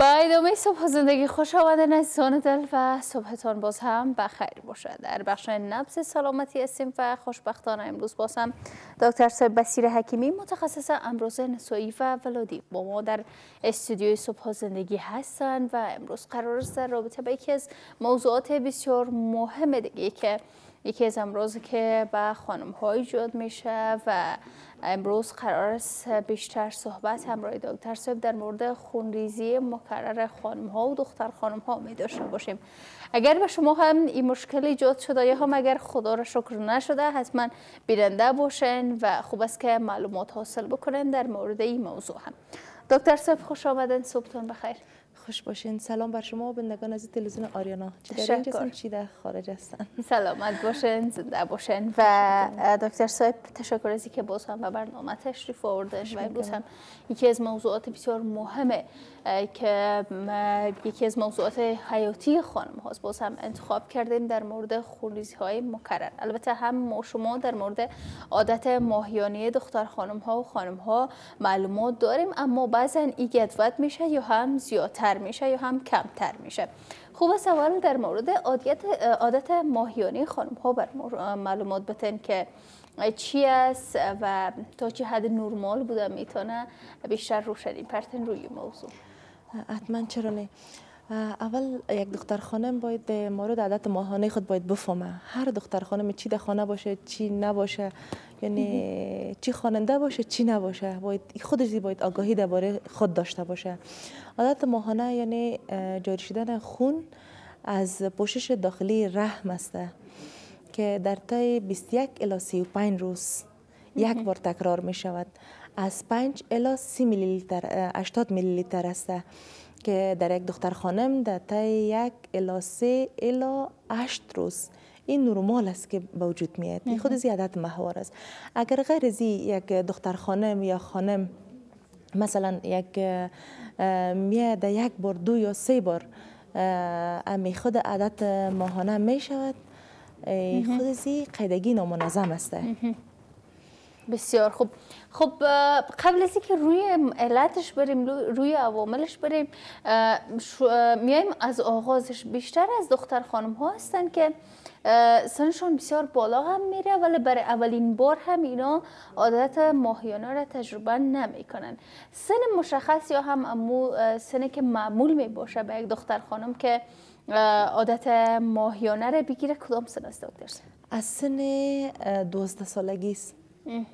با ادامه صبح زندگی خوش آمده نزیزان دل و صبحتان باز هم بخیر باشد در بخش نبز سلامتی هستیم و خوشبختانه امروز باز هم دکتر بسیر حکیمی متخصص امروز نسایی و ولادی با ما در استودیوی صبح زندگی هستند و امروز قرار است در رابطه با یکی از موضوعات بسیار مهم دیگه که یکی از امروز که به خانم های ایجاد میشه و امروز قرار است بیشتر صحبت همراه دکتر صاحب در مورد خونریزی مکرر خانم ها و دختر خانم ها می داشته باشیم اگر به شما هم این مشکل ایجاد شده یا هم اگر خدا را شکر نشده حتما بیرنده باشین و خوب است که معلومات حاصل بکنین در مورد این موضوع هم دکتر صاحب خوش آمدن صبحتون بخیر خوش باشین سلام بر شما و بندگان از تلویزیون آریانا چی در اینجا چی در خارج هستن سلامت باشین زنده باشین و دکتر صاحب تشکر از که باز هم به برنامه تشریف آوردن و امروز هم یکی از موضوعات بسیار مهمه که یکی از موضوعات حیاتی خانم هاست باز هم انتخاب کردیم در مورد خونریزی های مکرر البته هم ما شما در مورد عادت ماهیانه دختر خانم ها و خانم ها معلومات داریم اما بعضا این میشه یا هم زیادتر بیشتر میشه یا هم کمتر میشه خوب سوال در مورد عادت, عادت ماهیانه خانم ها بر معلومات بتن که چی است و تا چه حد نرمال بوده میتونه بیشتر روشنی پرتن روی موضوع حتما چرا نه اول یک دختر خانم باید مورد عادت ماهانه خود باید بفهمه هر دختر خانم چی در خانه باشه چی نباشه یعنی چی خواننده باشه چی نباشه باید خودش باید آگاهی درباره خود داشته باشه عادت ماهانه یعنی جاری شدن خون از پوشش داخلی رحم است که در طی 21 الی 35 روز یک بار تکرار می شود از 5 الی 30 میلی لیتر 80 میلی لیتر است که در یک دختر خانم در طی 1 الی 3 الی 8 روز این نرمال است که به وجود میاد خود زیادت محور است اگر غیر از یک دختر خانم یا خانم مثلا یک میاد یک بار دو یا سه بار امی خود عادت ماهانه می شود خود زی قیدگی نامنظم است بسیار خوب خب قبل از اینکه روی علتش بریم روی عواملش بریم میایم از آغازش بیشتر از دختر خانم ها هستن که سنشان بسیار بالا هم میره ولی برای اولین بار هم اینا عادت ماهیانه را تجربه نمیکنن سن مشخص یا هم سن که معمول می باشه به یک دختر خانم که عادت ماهیانه را بگیره کدام سن است دکتر از سن دوازده سالگی است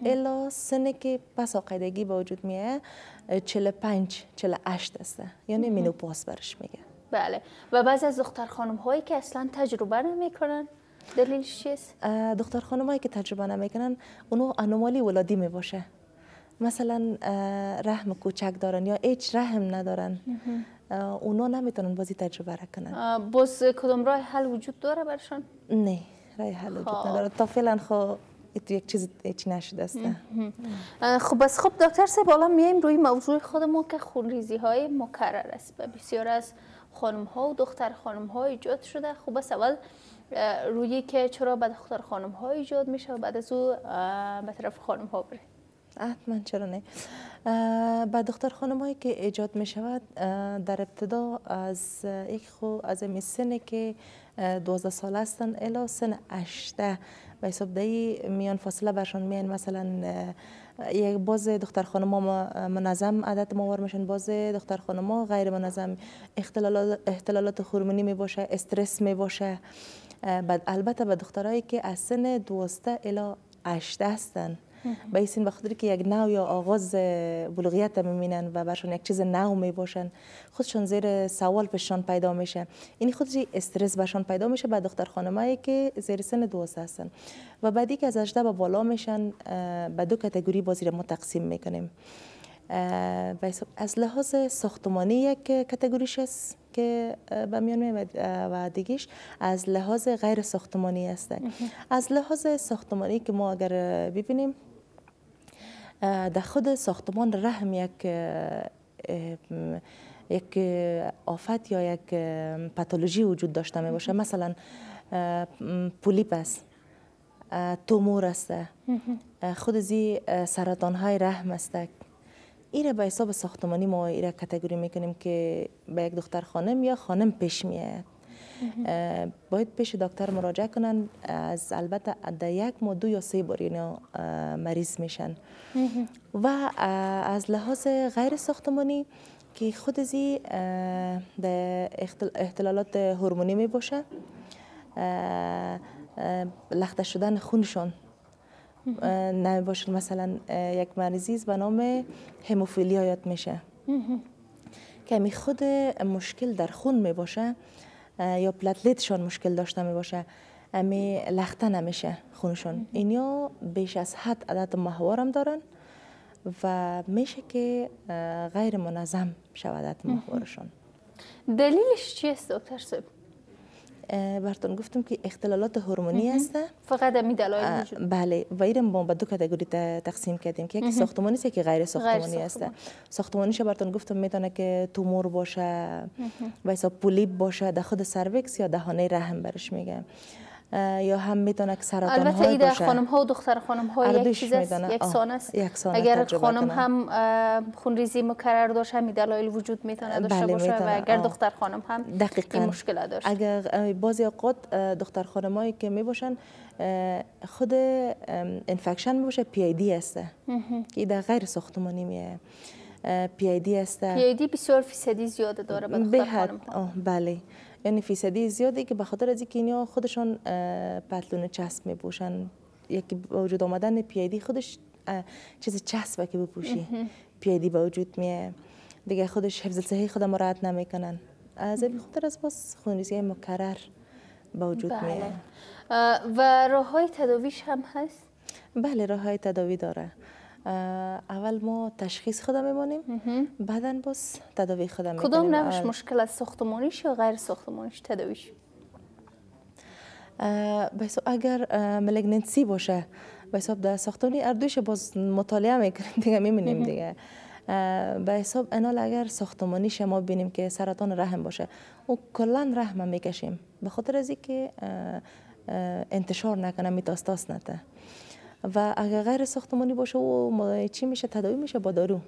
الا سنی که پس آقایدگی به وجود میه چل 48 است یعنی پاس برش میگه بله و بعضی از دختر خانم هایی که اصلا تجربه نمیکنن دلیلش چیست؟ دختر هایی که تجربه نمیکنن اونو انومالی ولادی می باشه مثلا رحم کوچک دارن یا هیچ رحم ندارن اونا نمیتونن بازی تجربه را کنن باز کدام راه حل وجود داره برشان؟ نه راه حل وجود خب. نداره تا فعلا خو خب، یک چیز ایچی نشده است خب بس خب دکتر سه بالا میایم روی موضوع خودمون که خونریزی های مکرر است و بسیار از خانم ها و دختر خانم ها ایجاد شده خب بس اول رویی که چرا بعد دختر خانم ها ایجاد میشه و بعد از او به طرف خانم ها بره حتما چرا نه به دختر هایی که ایجاد می شود در ابتدا از یک خو از این سنی که 12 سال هستن الا سن 18 به حساب دهی میان فاصله برشان میان مثلا یک باز دختر خانم منظم عادت ماور میشن باز دختر خانم غیر منظم اختلالات, اختلالات هورمونی می باشه استرس می باشه البته به دخترایی که از سن 12 الا 18 هستن به این بخاطر که یک نو یا آغاز بلوغیت میمینن و برشان یک چیز نو میباشن خودشان زیر سوال پشان پیدا میشه این یعنی خودی استرس برشان پیدا میشه به دختر خانمایی که زیر سن دوست هستن و بعدی که از 18 به بالا میشن به دو کتگوری بازی را ما تقسیم میکنیم از لحاظ ساختمانی یک کتگوریش است که به میان و دیگیش از لحاظ غیر ساختمانی است از لحاظ ساختمانی که ما اگر ببینیم در خود ساختمان رحم یک یک آفت یا یک پاتولوژی وجود داشته می باشه مثلا پولیپ است تومور است خود زی سرطان های رحم است ایره به حساب ساختمانی ما ایره کتگوری میکنیم که به یک دختر خانم یا خانم پیش میاد باید پیش دکتر مراجعه کنن از البته در یک ما دو یا سه بار اینا مریض میشن و از لحاظ غیر ساختمانی که خود ازی در اختلالات هورمونی می باشه لخته شدن خونشان نمی باشه مثلا یک مریضی به نام هموفیلی میشه که می خود مشکل در خون می باشه یا پلتلیتشان مشکل داشته می باشه امی لخته نمیشه خونشون اینیا بیش از حد عدد مهوارم دارن و میشه که غیر منظم شود عدد ماهوارشون دلیلش چیست دکتر صاحب؟ براتون گفتم که اختلالات هورمونی هست فقط می دلایل بله و ایرم با دو کاتگوری تقسیم کردیم که یکی ساختمانی است که غیر ساختمانی است ساختمانیش براتون گفتم میتونه که تومور باشه و حساب پولیپ باشه در خود سروکس یا دهانه رحم برش میگم یا هم میدونه که سرطان البته های باشه البته خانم ها و دختر خانم ها آره، یک چیز است اگر خانم هم هم ریزی مکرر داشته می دلایل وجود میتونه داشته بله باشه و اگر دختر خانم هم دقیقا این مشکل داشت اگر بعضی اوقات دختر خانم هایی که میباشن خود انفکشن میباشه پی ای دی است که در غیر ساختمانی میه پی ای دی است پی ای دی بسیار فیصدی زیاده داره به دختر خانم ها. بله یعنی فیصدی زیادی که به خاطر از اینکه خودشان پتلون چسب میپوشن یکی با وجود آمدن پیادی خودش چیز چسبه که بپوشی پیادی به وجود میه دیگه خودش حفظ صحی خود مراعت نمیکنن از این خاطر از باز خونریزی مکرر به وجود بله. میه و راه های تداویش هم هست بله راه های تداوی داره اول ما تشخیص خود میمانیم بعدا باز تداوی خود میکنیم کدام نوش مشکل از ساختمانیش یا غیر ساختمانیش تداویش بس اگر ملگننسی باشه به حساب در ساختمانی اردوش باز مطالعه میکنیم دیگه میمونیم دیگه به حساب انال اگر ساختمانی ما بینیم که سرطان رحم باشه او کلا رحم میکشیم به خاطر از اینکه انتشار نکنه میتاستاس نته و اگر غیر ساختمانی باشه و چی میشه تداوی میشه با دارو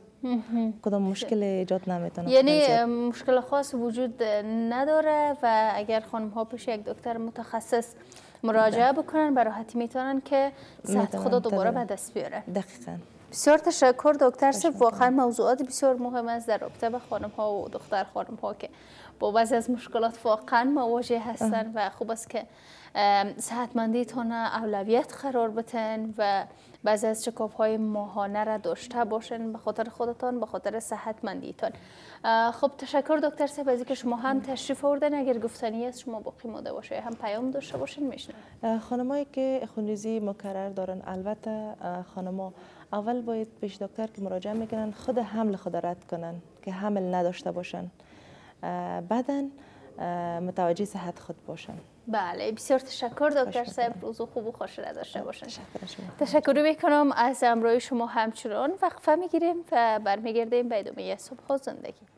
کدام مشکل ایجاد نمیتونه یعنی مشکل خاص وجود نداره و اگر خانم ها پیش یک دکتر متخصص مراجعه بله. بکنن به میتونن که صحت خدا دوباره بله. به دست بیاره دقیقا بسیار تشکر دکتر سر واقعا موضوعات بسیار مهم است در رابطه به خانم ها و دختر خانم ها که با بعضی از مشکلات واقعا مواجه هستن و خوب است که صحتمندیتون اولویت قرار بتن و بعض از چکاپ های ماهانه را داشته باشین به خاطر خودتان به خاطر صحتمندیتان خب تشکر دکتر صاحب از اینکه شما هم تشریف آوردن اگر گفتنی از شما باقی مده باشه هم پیام داشته باشین خانم خانمایی که خونریزی مکرر دارن البته خانما اول باید پیش دکتر که مراجعه میکنن خود حمل خود رد کنن که حمل نداشته باشن بعدن متوجه صحت خود باشن بله بسیار تشکر دکتر صاحب روز خوب و خوش را داشته باشن تشکر میکنم از امرای شما همچنان وقفه میگیریم و برمیگردیم به ادامه صبح زندگی